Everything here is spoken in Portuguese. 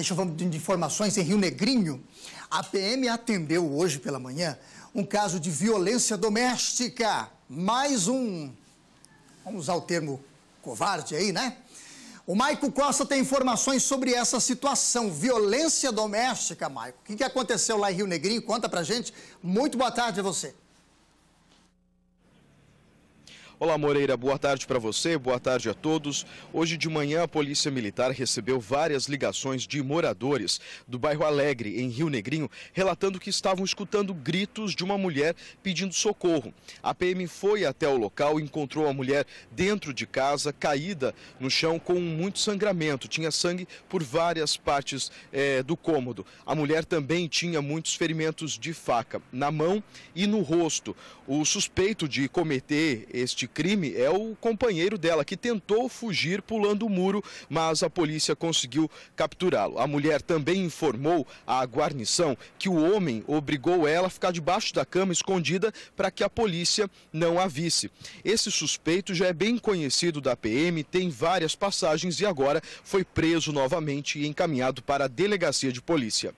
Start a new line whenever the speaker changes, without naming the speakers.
Deixa eu falar de informações em Rio Negrinho. A PM atendeu hoje pela manhã um caso de violência doméstica. Mais um, vamos usar o termo covarde aí, né? O Maico Costa tem informações sobre essa situação, violência doméstica, Maico. O que aconteceu lá em Rio Negrinho? Conta pra gente. Muito boa tarde a você.
Olá Moreira, boa tarde para você, boa tarde a todos. Hoje de manhã a Polícia Militar recebeu várias ligações de moradores do bairro Alegre, em Rio Negrinho, relatando que estavam escutando gritos de uma mulher pedindo socorro. A PM foi até o local e encontrou a mulher dentro de casa, caída no chão com muito sangramento. Tinha sangue por várias partes é, do cômodo. A mulher também tinha muitos ferimentos de faca na mão e no rosto. O suspeito de cometer este crime é o companheiro dela, que tentou fugir pulando o muro, mas a polícia conseguiu capturá-lo. A mulher também informou à guarnição que o homem obrigou ela a ficar debaixo da cama escondida para que a polícia não a visse. Esse suspeito já é bem conhecido da PM, tem várias passagens e agora foi preso novamente e encaminhado para a delegacia de polícia.